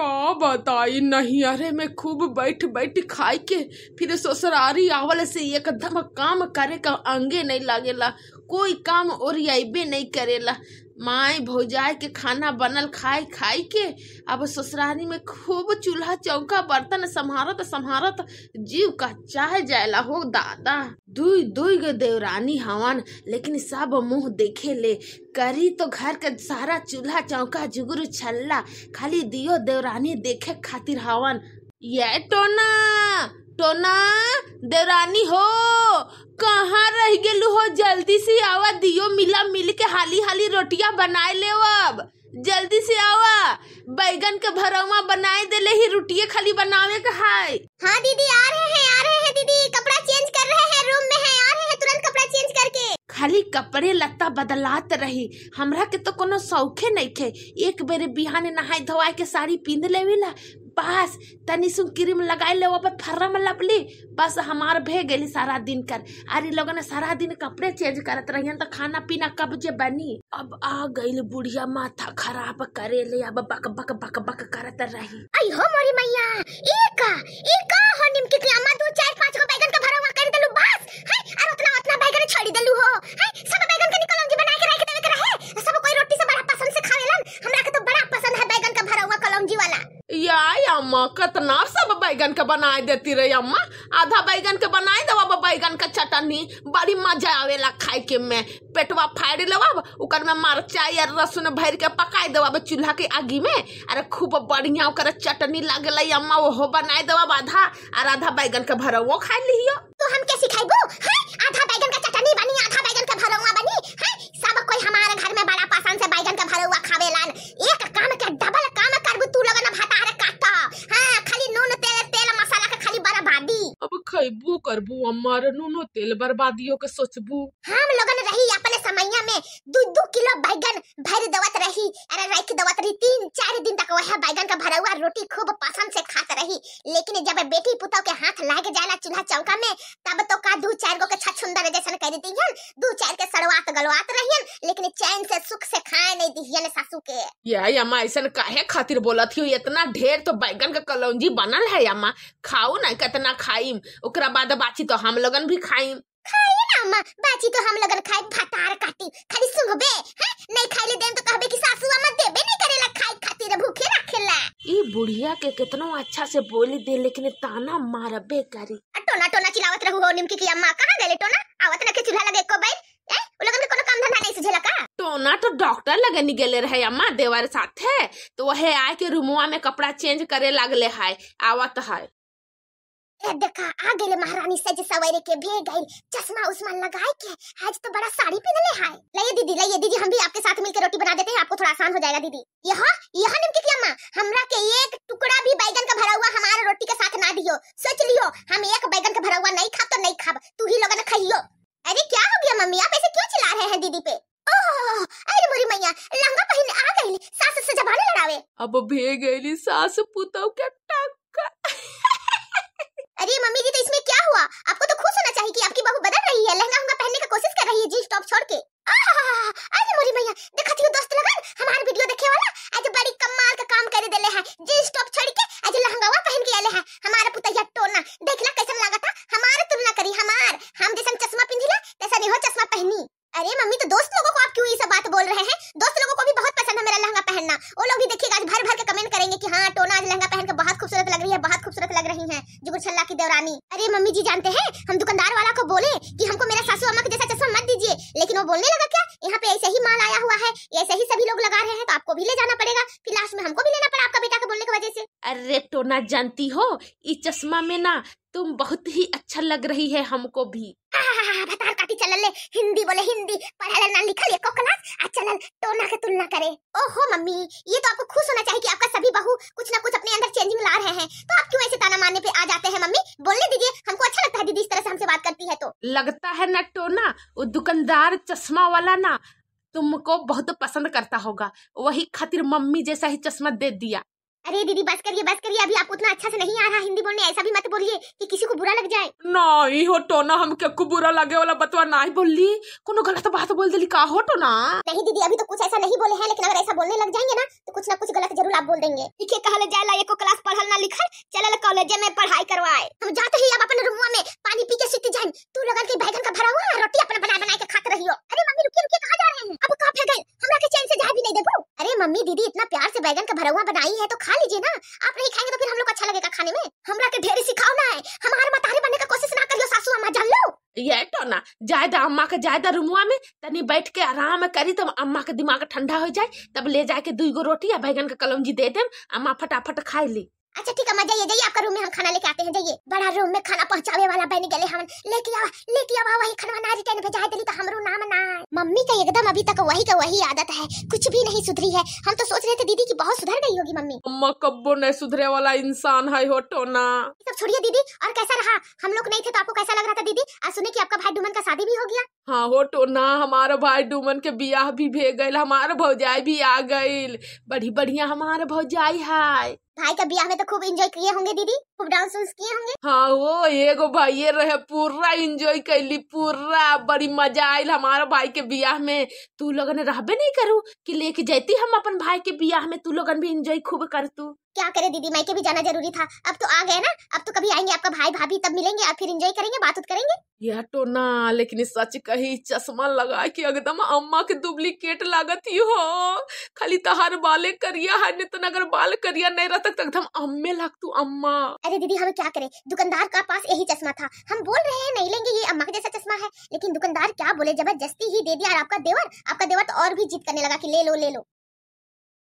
का बताई नहीं अरे मैं खूब बैठ बैठ खाई के फिर ससुरारी आवल से एक काम करे का अंगे नहीं लागेला कोई काम ओरियाबे नहीं करेला माए भौजाय के खाना बनल खाए खाई के अब ससुरारी में खूब चूल्हा चौका बर्तन संहारत संहारत जीव का चाह जायला हो दादा दुई दुई गो देवरानी हवन लेकिन सब मुंह देखे ले करी तो घर के सारा चूल्हा चौका जुगुर छल्ला खाली दियो देवरानी देखे खातिर हवन ये टोना तो टोना देवरानी हो कहाँ रह गेलू हो जल्दी से आवा दियो मिला मिल के हाली हाली रोटियां बनाए ले अब जल्दी से आवा बैगन के भरवा बनाए दे ले ही रोटिया खाली बनावे का है हाँ दीदी आ रहे हैं कपड़े लत्ता बदलात रही हमरा के तो कोनो सौखे नहीं थे एक बेर बिहान नहाय धोवाए के साड़ी पींध ले ला बस तनी सुन क्रीम लगाए ले पर फर्रा में लपली बस हमार भे गई सारा दिन कर अरे लोगों ने सारा दिन कपड़े चेंज करत रही तो खाना पीना कब जे बनी अब आ गई बुढ़िया माथा खराब करे ले अब बक बक बक बक करत रही आई हो मोरी मैया एका एका हो निम की क्रियामा दो चार पांच को बैगन का करे छाड़ी देलु हो है सब बैगन के निकलम जी बना के रख देवे करे है सब कोई रोटी से बड़ा पसंद से खा लेलन हमरा के तो बड़ा पसंद है बैगन का भरा हुआ कलम जी वाला या अम्मा कतना सब बैगन के बनाए देती रे अम्मा आधा बैगन के बनाए दो बैगन का चटनी बड़ी मजा आवेला खाए के में पेटवा फाड़ लेवाब उकर में मरचाई और लहसुन भर के पकाए देवाब चूल्हा के आगी में अरे खूब बढ़िया ओकर चटनी लागेला अम्मा ओहो बनाए देवाब आधा और आधा बैगन के भरा वो खा लियो तो हम कैसे खाएगो हाँ, आधा बैगन का चटनी बनी आधा करबू अमर नूनो तेल बर्बादियों के सोचबू हम लोगन रही अपने समैया में दू दू किलो बैगन भर दवत रही अरे रख दवत रही तीन चार दिन तक वह बैगन का भरा हुआ रोटी खूब पसंद से खात रही लेकिन जब बेटी पुतौ के हाथ लाग जाला चूल्हा चौका में तब तो का दू चार गो के छछुंदर जैसन कर हन दू चार के सड़वात गलवात रहियन लेकिन चैन से सुख से खाए नहीं दिहियन सासू के ये अम्मा ऐसा काहे खातिर बोलत हो इतना ढेर तो बैगन का कलौजी बनल है अम्मा खाऊ ना कितना खाई ओकरा बाद बाची तो हम लोगन भी खाई खाई अम्मा बाची तो हम लोग खाए भटार काटी खाली सुंघबे हैं नहीं खाइले देम तो कहबे कि सासू अम्मा देबे नहीं करेला खाई खाती रे भूखे रखेला ई बुढ़िया के कितनो अच्छा से बोली दे लेकिन ताना मारबे करी टोना टोना चिल्लावत रहू हो निमकी की अम्मा कहां गेले टोना आवत रखे चूल्हा लगे को बैल ए उ लगन कोनो काम धंधा नहीं सुझेला का टोना तो डॉक्टर लगे ही गेले रहे अम्मा देवर साथे तो वह आए के रूमवा में कपड़ा चेंज करे लागले हाय आवत हाय देखा आ गेले महारानी सज सवेरे के भे गई चश्मा उस्मा लगाए के आज तो बड़ा साड़ी ले हाय लइए दीदी लइए दीदी हम भी आपके साथ मिलकर रोटी बना देते हैं आपको थोड़ा आसान हो जाएगा दीदी यह हाँ, यह हाँ निम की अम्मा हमरा के एक टुकड़ा भी बैगन का भरा हुआ हमारा रोटी के साथ ना दियो सोच लियो हम एक बैगन का भरा हुआ नहीं खा तो नहीं खाब तू ही लोगन खाइयो अरे क्या हो गया मम्मी आप ऐसे क्यों चिल्ला रहे हैं दीदी पे अरे मोरी मैया लहंगा पहन आ गई सास से जबाने लड़ावे अब भे गईली सास पुतौ के की देवरानी अरे मम्मी जी जानते हैं हम दुकानदार वाला को बोले कि हमको मेरा सासू अम्मा के जैसा चश्मा मत दीजिए लेकिन वो बोलने लगा क्या यहाँ पे ऐसे ही माल आया हुआ है ऐसे ही सभी लोग लगा रहे हैं तो आपको भी ले जाना पड़ेगा फिर लास्ट में हमको भी लेना पड़ा आपका बेटा के बोलने की वजह से अरे टोना जानती हो इस चश्मा में ना तुम बहुत ही अच्छा लग रही है हमको भी हाँ, काटी चलल ले हिंदी बोले हिंदी ना लिखा ले कोकलास आ चलल टोना के तुलना करे ओहो मम्मी ये तो आपको खुश होना चाहिए कि आपका सभी बहू कुछ ना कुछ अपने अंदर चेंजिंग ला रहे हैं तो आप क्यों ऐसे ताना मारने पे आ जाते हैं मम्मी बोलने दीजिए हमको अच्छा लगता है दीदी इस तरह से हमसे बात करती है तो लगता है ना टोना वो दुकानदार चश्मा वाला ना तुमको बहुत पसंद करता होगा वही खातिर मम्मी जैसा ही चश्मा दे दिया अरे दीदी बस करिए बस करिए अभी आपको उतना अच्छा से नहीं आ रहा हिंदी बोलने ऐसा भी मत बोलिए कि किसी को बुरा लग जाए नहीं हो तो ना हम कक्कू बुरा लगे वाला बतवा ना ही बोली कोनो गलत बात बोल दिली का हो तो ना नहीं दीदी अभी तो कुछ ऐसा नहीं बोले हैं लेकिन अगर ऐसा बोलने लग जाएंगे ना तो कुछ ना कुछ गलत जरूर आप बोल देंगे लिखे कहले जाए ला एको क्लास पढ़ल ना लिखल चल कॉलेज में पढ़ाई करवाए हम जाते ही अब अपने रूम में पानी पी के सीते जाए तू लगा के बैगन का भरा हुआ रोटी अपना बना बना के खाते रहियो अरे मम्मी रुकिए रुकिए कहां जा रहे हैं अब कहां फेंक गए हमरा के चैन से जा भी नहीं देखो अरे मम्मी दीदी इतना बैगन का भरवा बनाई है तो खा लीजिए ना आप नहीं खाएंगे तो फिर हम लोग अच्छा लगेगा खाने में हम लोग ढेर सिखाओ ना है हमारे मतारे बनने का कोशिश ना करियो सासू अम्मा जान लो ये तो ना ज्यादा अम्मा के ज्यादा रूमुआ में तनी बैठ के आराम करी तब अम्मा के दिमाग ठंडा हो जाए तब ले जाके दुई गो रोटी या बैगन का कलौजी दे दे अम्मा फटाफट खा ली अच्छा ठीक है मैं जाइए जाइए आपका रूम में हम खाना लेके आते हैं जाइए बड़ा रूम में खाना पहुंचावे वाला बन गए हम लेके आवा लेके आवा वही खाना ना रिटर्न भेजा दिली तो हमरो नाम ना मम्मी का तो एकदम अभी तक वही का वही आदत है कुछ भी नहीं सुधरी है हम तो सोच रहे थे दीदी की बहुत सुधर गई होगी मम्मी अम्मा कब्बो नहीं सुधरे वाला इंसान है होटो ना सब छोड़िए दीदी और कैसा रहा हम लोग नहीं थे तो आपको कैसा लग रहा था दीदी और सुने की आपका भाई डुमन का शादी भी हो गया हाँ तो ना हमारा भाई डुमन के बियाह भी भे गए हमारा भौजाई भी आ गई बड़ी बढ़िया हमारा भौजाई है भाई का ब्याह में तो खूब एंजॉय किए होंगे दीदी खूब डांस वांस किए होंगे हाँ वो एगो भाई रहे पूरा एंजॉय ली पूरा बड़ी मजा आयल हमारा भाई के ब्याह में तू लोगन रहबे नहीं करू कि लेके जाती हम अपन भाई के ब्याह में तू लोगन भी एंजॉय खूब कर तू क्या करे दीदी मैं के भी जाना जरूरी था अब तो आ गए ना अब तो कभी आएंगे आपका भाई भाभी तब मिलेंगे आप फिर एंजॉय करेंगे बात करेंगे यह टोना तो लेकिन सच कही चश्मा लगा के एकदम अम्मा के डुप्लीकेट लागत ही हो खाली तहार बाले करिया है नितन अगर बाल करिया नहीं रहता तो एकदम अम्मे लाग तू अम्मा अरे दीदी हम क्या करें दुकानदार का पास यही चश्मा था हम बोल रहे हैं नहीं लेंगे ये अम्मा के जैसा चश्मा है लेकिन दुकानदार क्या बोले जबरदस्ती ही दे दिया और आपका देवर आपका देवर तो और भी जिद करने लगा की ले लो ले लो